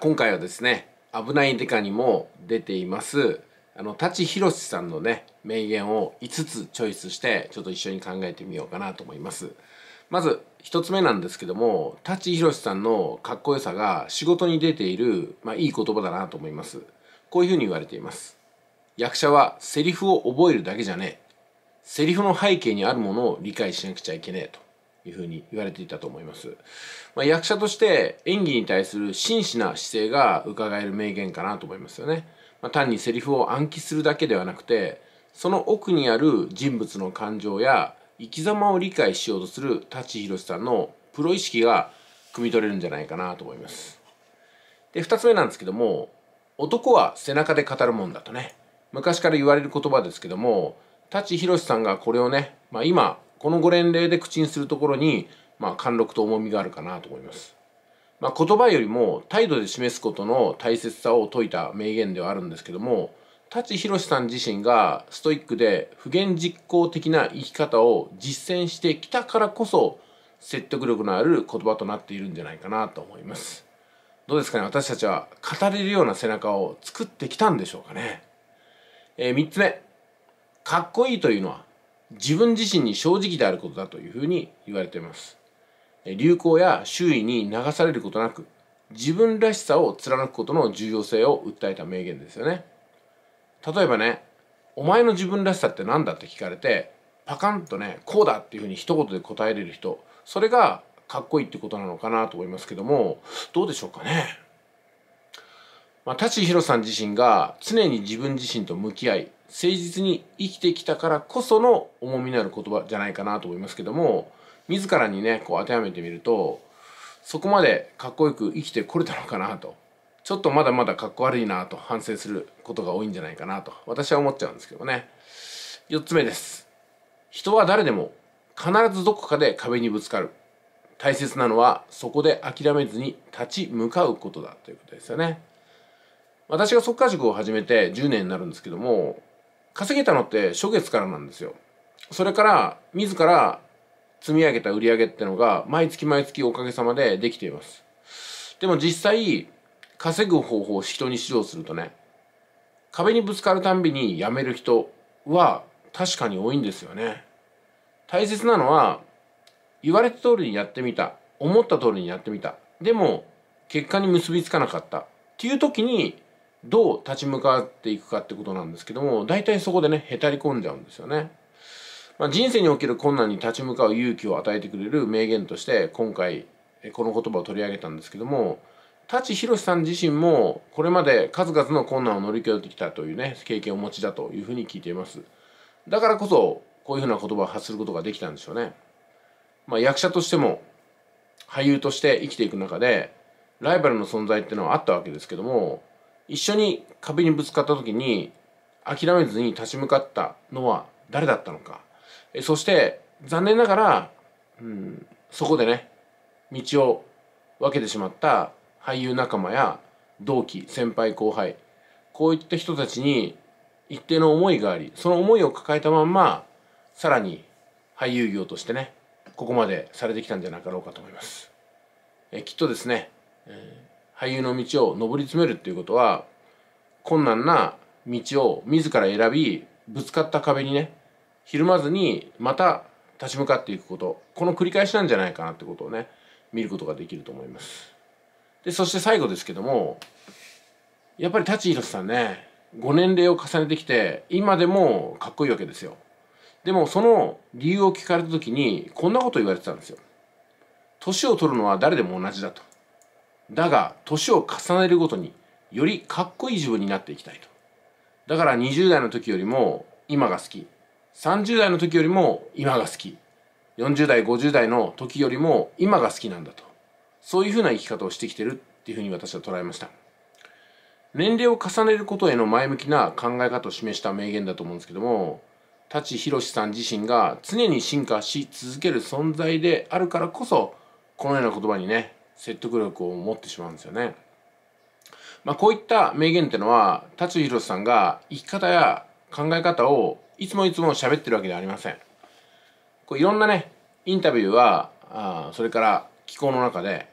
今回はですね「危ないデカ」にも出ていますあの舘ひろしさんのね名言を5つチョイスしてちょっと一緒に考えてみようかなと思います。まず1つ目なんですけども舘ひろしさんのかっこよさが仕事に出ている、まあ、いい言葉だなと思います。こういうふうに言われています。役者はセリフを覚えるだけじゃねえ。セリフの背景にあるものを理解しなくちゃいけねえと。いうふうに言われていたと思います。まあ、役者として演技に対する真摯な姿勢が伺える名言かなと思いますよね。まあ、単にセリフを暗記するだけではなくて、その奥にある人物の感情や生き様を理解しようとする舘ひろしさんのプロ意識が汲み取れるんじゃないかなと思います。で、二つ目なんですけども、男は背中で語るもんだとね、昔から言われる言葉ですけども、舘ひろしさんがこれをね、まあ今、このご連齢で口にするところに、まあ、貫禄と重みがあるかなと思います。まあ、言葉よりも態度で示すことの大切さを説いた名言ではあるんですけども舘ひろしさん自身がストイックで不言実行的な生き方を実践してきたからこそ説得力のある言葉となっているんじゃないかなと思いますどうですかね私たちは語れるような背中を作ってきたんでしょうかね、えー、3つ目かっこいいというのは自分自身に正直であることだというふうに言われています。流行や周囲に流されることなく、自分らしさを貫くことの重要性を訴えた名言ですよね。例えばね、お前の自分らしさって何だって聞かれて、パカンとね、こうだっていうふうに一言で答えれる人、それがかっこいいってことなのかなと思いますけども、どうでしょうかね。まあ、舘ひろさん自身が常に自分自身と向き合い、誠実に生きてきたからこその重みのある言葉じゃないかなと思いますけども自らにねこう当てはめてみるとそこまでかっこよく生きてこれたのかなとちょっとまだまだかっこ悪いなと反省することが多いんじゃないかなと私は思っちゃうんですけどね4つ目です人は誰でも必ずどこかで壁にぶつかる大切なのはそこで諦めずに立ち向かうことだということですよね私が速稼塾を始めて10年になるんですけども稼げたのって初月からなんですよ。それから、自ら積み上げた売り上げってのが、毎月毎月おかげさまでできています。でも実際、稼ぐ方法を人に指導するとね、壁にぶつかるたんびに辞める人は確かに多いんですよね。大切なのは、言われた通りにやってみた。思った通りにやってみた。でも、結果に結びつかなかった。っていう時に、どう立ち向かっていくかってことなんですけども大体そこでねへたり込んじゃうんですよね。まあ、人生における困難に立ち向かう勇気を与えてくれる名言として今回この言葉を取り上げたんですけども舘ひろしさん自身もこれまで数々の困難を乗り越えてきたというね経験をお持ちだというふうに聞いていますだからこそこういうふうな言葉を発することができたんでしょうね、まあ、役者としても俳優として生きていく中でライバルの存在っていうのはあったわけですけども一緒に壁にぶつかった時に諦めずに立ち向かったのは誰だったのかそして残念ながら、うん、そこでね道を分けてしまった俳優仲間や同期先輩後輩こういった人たちに一定の思いがありその思いを抱えたまんまさらに俳優業としてねここまでされてきたんじゃなかろうかと思います。えきっとですね、えー俳優の道を上り詰めるっていうことは困難な道を自ら選びぶつかった壁にねひるまずにまた立ち向かっていくことこの繰り返しなんじゃないかなってことをね見ることができると思います。でそして最後ですけどもやっぱり舘ひろしさんねご年齢を重ねてきて今でもかっこいいわけですよ。でもその理由を聞かれた時にこんなこと言われてたんですよ。年を取るのは誰でも同じだと。だが年を重ねるごとによりかっこいい自分になっていきたいとだから20代の時よりも今が好き30代の時よりも今が好き40代50代の時よりも今が好きなんだとそういうふうな生き方をしてきてるっていうふうに私は捉えました年齢を重ねることへの前向きな考え方を示した名言だと思うんですけども舘ひろしさん自身が常に進化し続ける存在であるからこそこのような言葉にね説得力を持ってしまうんですよね。まあ、こういった名言っていうのは達弘さんが生き方や考え方をいつもいつも喋ってるわけではありません。こういろんなねインタビューはあそれから気候の中で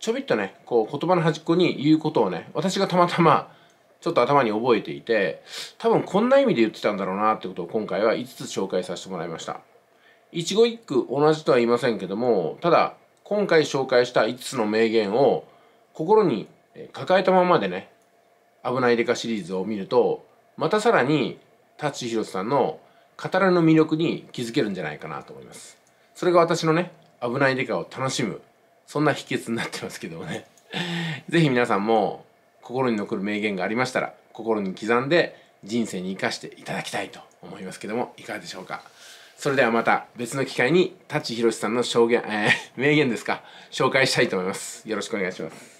ちょびっとねこう言葉の端っこに言うことをね私がたまたまちょっと頭に覚えていて多分こんな意味で言ってたんだろうなってことを今回は5つ紹介させてもらいました。一語一句同じとは言いませんけどもただ今回紹介した5つの名言を心に抱えたままでね「危ないデカ」シリーズを見るとまたさらに舘ひろしさんの語らの魅力に気づけるんじゃないかなと思いますそれが私のね「危ないデカ」を楽しむそんな秘訣になってますけどもね是非 皆さんも心に残る名言がありましたら心に刻んで人生に生かしていただきたいと思いますけどもいかがでしょうかそれではまた別の機会に舘ひろしさんの証言、えー、名言ですか紹介したいと思いますよろしくお願いします